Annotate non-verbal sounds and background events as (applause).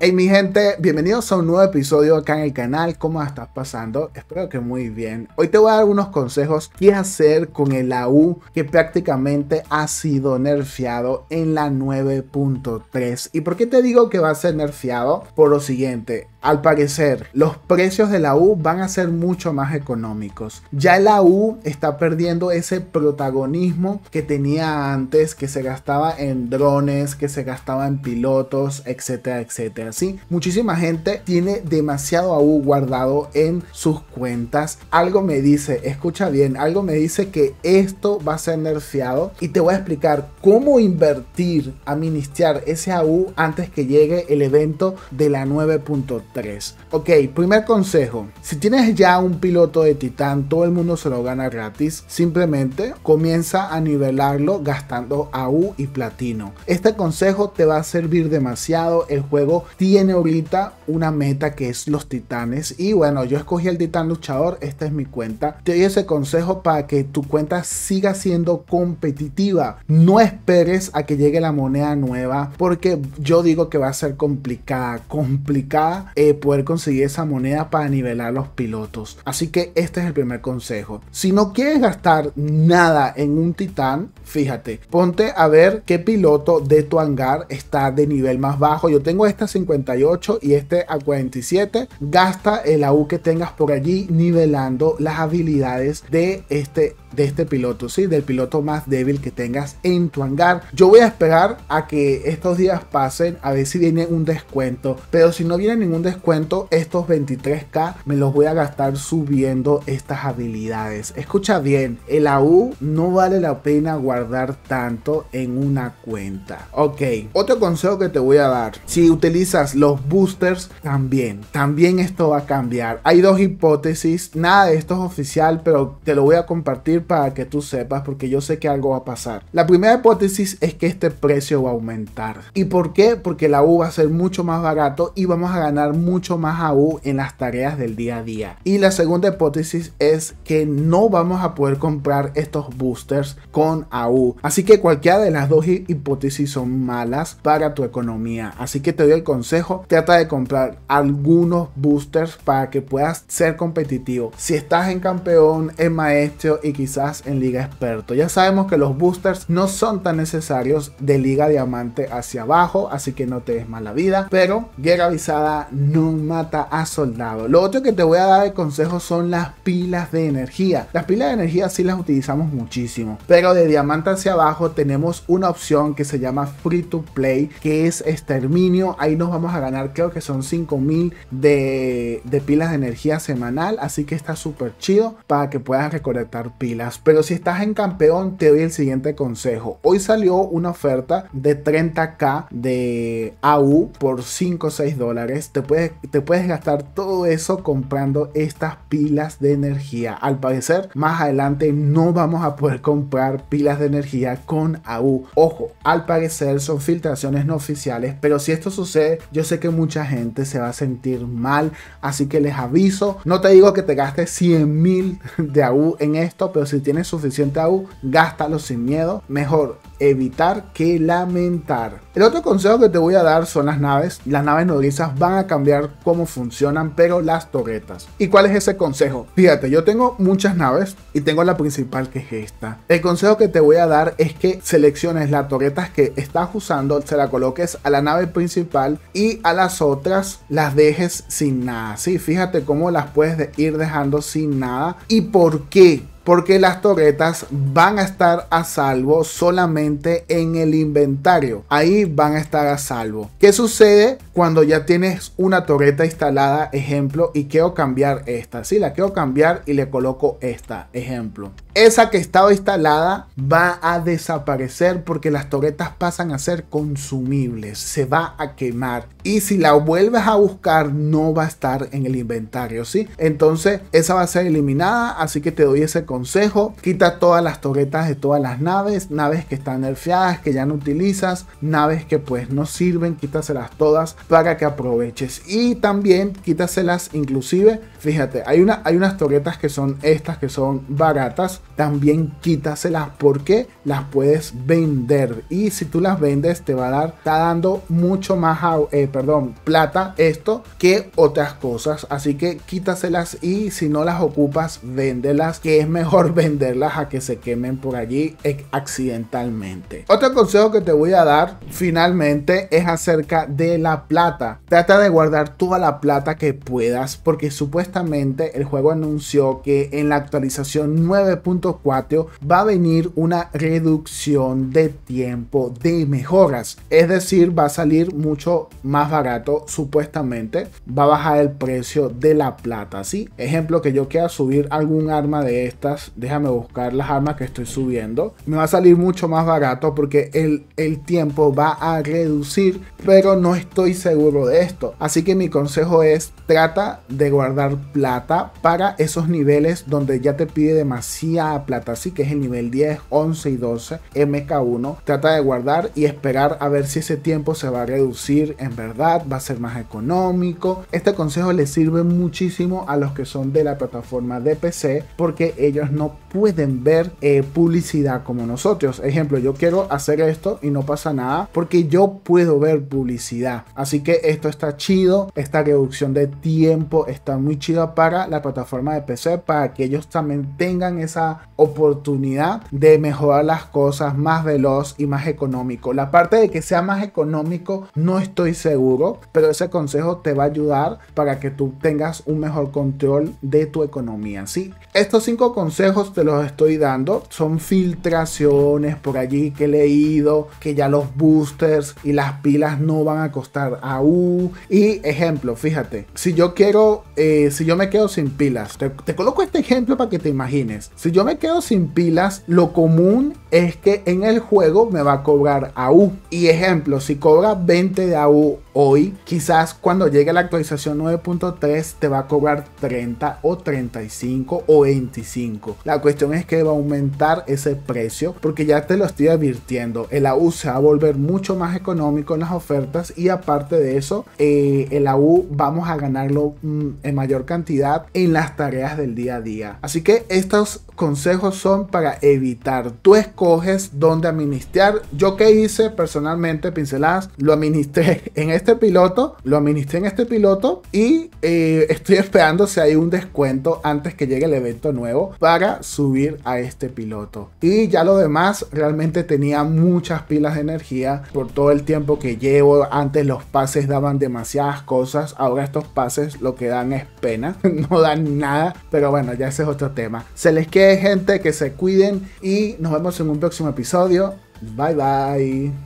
Hey mi gente, bienvenidos a un nuevo episodio acá en el canal, ¿cómo estás pasando? Espero que muy bien. Hoy te voy a dar unos consejos qué hacer con el AU que prácticamente ha sido nerfeado en la 9.3. ¿Y por qué te digo que va a ser nerfeado? Por lo siguiente, al parecer, los precios de la U van a ser mucho más económicos. Ya la U está perdiendo ese protagonismo que tenía antes, que se gastaba en drones, que se gastaba en pilotos, etcétera, etcétera. muchísima gente tiene demasiado AU guardado en sus cuentas. Algo me dice, escucha bien, algo me dice que esto va a ser nerfeado y te voy a explicar cómo invertir, administrar ese AU antes que llegue el evento de la 9.3. Ok, primer consejo. Si tienes ya un piloto de titán, todo el mundo se lo gana gratis. Simplemente comienza a nivelarlo gastando AU y platino. Este consejo te va a servir demasiado. El juego tiene ahorita una meta que es los titanes. Y bueno, yo escogí el titán luchador. Esta es mi cuenta. Te doy ese consejo para que tu cuenta siga siendo competitiva. No esperes a que llegue la moneda nueva porque yo digo que va a ser complicada. Complicada. Eh, poder conseguir esa moneda para nivelar los pilotos. Así que este es el primer consejo. Si no quieres gastar nada en un titán, fíjate, ponte a ver qué piloto de tu hangar está de nivel más bajo. Yo tengo este a 58 y este a 47. Gasta el AU que tengas por allí nivelando las habilidades de este de este piloto, ¿sí? Del piloto más débil que tengas en tu hangar. Yo voy a esperar a que estos días pasen, a ver si viene un descuento. Pero si no viene ningún descuento, estos 23k me los voy a gastar subiendo estas habilidades. Escucha bien, el AU no vale la pena guardar tanto en una cuenta. Ok, otro consejo que te voy a dar. Si utilizas los boosters, también, también esto va a cambiar. Hay dos hipótesis, nada de esto es oficial, pero te lo voy a compartir para que tú sepas porque yo sé que algo va a pasar. La primera hipótesis es que este precio va a aumentar. ¿Y por qué? Porque la U va a ser mucho más barato y vamos a ganar mucho más a U en las tareas del día a día. Y la segunda hipótesis es que no vamos a poder comprar estos boosters con AU. Así que cualquiera de las dos hipótesis son malas para tu economía. Así que te doy el consejo, trata de comprar algunos boosters para que puedas ser competitivo. Si estás en campeón, en maestro y quizás en liga experto. Ya sabemos que los boosters no son tan necesarios de liga diamante hacia abajo, así que no te des mala vida, pero guerra avisada no mata a soldado. Lo otro que te voy a dar de consejo son las pilas de energía. Las pilas de energía Si las utilizamos muchísimo, pero de diamante hacia abajo tenemos una opción que se llama free to play, que es exterminio. Ahí nos vamos a ganar, creo que son 5000 de, de pilas de energía semanal, así que está súper chido para que puedas recolectar pilas pero si estás en campeón, te doy el siguiente consejo. Hoy salió una oferta de 30k de AU por 5 o 6 dólares. Te puedes, te puedes gastar todo eso comprando estas pilas de energía. Al parecer, más adelante no vamos a poder comprar pilas de energía con AU. Ojo, al parecer son filtraciones no oficiales, pero si esto sucede, yo sé que mucha gente se va a sentir mal. Así que les aviso, no te digo que te gastes 100 mil de AU en esto, pero si tienes suficiente AU, gástalo sin miedo. Mejor evitar que lamentar. El otro consejo que te voy a dar son las naves. Las naves nodrizas van a cambiar cómo funcionan, pero las torretas. ¿Y cuál es ese consejo? Fíjate, yo tengo muchas naves y tengo la principal que es esta. El consejo que te voy a dar es que selecciones las torretas que estás usando, se la coloques a la nave principal y a las otras las dejes sin nada. Sí, fíjate cómo las puedes ir dejando sin nada y por qué porque las torretas van a estar a salvo solamente en el inventario. Ahí van a estar a salvo. ¿Qué sucede cuando ya tienes una torreta instalada, ejemplo, y quiero cambiar esta? Si sí, la quiero cambiar y le coloco esta, ejemplo. Esa que estaba instalada va a desaparecer porque las torretas pasan a ser consumibles, se va a quemar y si la vuelves a buscar no va a estar en el inventario, Entonces esa va a ser eliminada, así que te doy ese consejo consejo, quita todas las torretas de todas las naves, naves que están nerfeadas, que ya no utilizas, naves que pues no sirven, quítaselas todas para que aproveches. Y también quítaselas inclusive, fíjate, hay, una, hay unas torretas que son estas, que son baratas, también quítaselas porque las puedes vender. Y si tú las vendes te va a dar, está dando mucho más, eh, perdón, plata esto que otras cosas. Así que quítaselas y si no las ocupas, véndelas, que es mejor mejor (laughs) venderlas a que se quemen por allí eh, accidentalmente. Otro consejo que te voy a dar finalmente es acerca de la plata. Trata de guardar toda la plata que puedas porque supuestamente el juego anunció que en la actualización 9.4 va a venir una reducción de tiempo de mejoras. Es decir, va a salir mucho más barato supuestamente. Va a bajar el precio de la plata. ¿sí? Ejemplo que yo quiera subir algún arma de estas déjame buscar las armas que estoy subiendo, me va a salir mucho más barato porque el, el tiempo va a reducir pero no estoy seguro de esto. Así que mi consejo es trata de guardar plata para esos niveles donde ya te pide demasiada plata, así que es el nivel 10, 11 y 12 MK1. Trata de guardar y esperar a ver si ese tiempo se va a reducir en verdad, va a ser más económico. Este consejo le sirve muchísimo a los que son de la plataforma de PC porque ellos no pueden ver eh, publicidad como nosotros. Ejemplo, yo quiero hacer esto y no pasa nada porque yo puedo ver publicidad publicidad. Así que esto está chido, esta reducción de tiempo está muy chida para la plataforma de PC, para que ellos también tengan esa oportunidad de mejorar las cosas más veloz y más económico. La parte de que sea más económico no estoy seguro, pero ese consejo te va a ayudar para que tú tengas un mejor control de tu economía. ¿sí? Estos cinco consejos te los estoy dando, son filtraciones por allí que he leído, que ya los boosters y las pilas no van a costar AU Y ejemplo, fíjate, si yo quiero, eh, si yo me quedo sin pilas, te, coloco este ejemplo para que te imagines. Si yo me quedo sin pilas, lo común es que en el juego me va a cobrar AU. Y ejemplo, si cobra 20 de AU hoy, quizás cuando llegue la actualización 9.3 te va a cobrar 30 o 35 o 25. La cuestión es que va a aumentar ese precio porque ya te lo estoy advirtiendo. El AU se va a volver mucho más económico en las ofertas y aparte de eso, el eh, AU vamos a ganarlo mm, en mayor cantidad en las tareas del día a día. Así que estos consejos son para evitar. Tú escoges dónde administrar. Yo que hice personalmente, pinceladas, lo administré (laughs) en este piloto, lo administré en este piloto y eh, estoy esperando si hay un descuento antes que llegue el evento nuevo para subir a este piloto. Y ya lo demás, realmente tenía muchas pilas de energía por todo el tiempo que llevo. Antes los pases daban demasiadas cosas, ahora estos pases lo que dan es pena, (laughs) no dan nada, pero bueno, ya ese es otro tema. Se les queda gente, que se cuiden y nos vemos en un próximo episodio. Bye bye.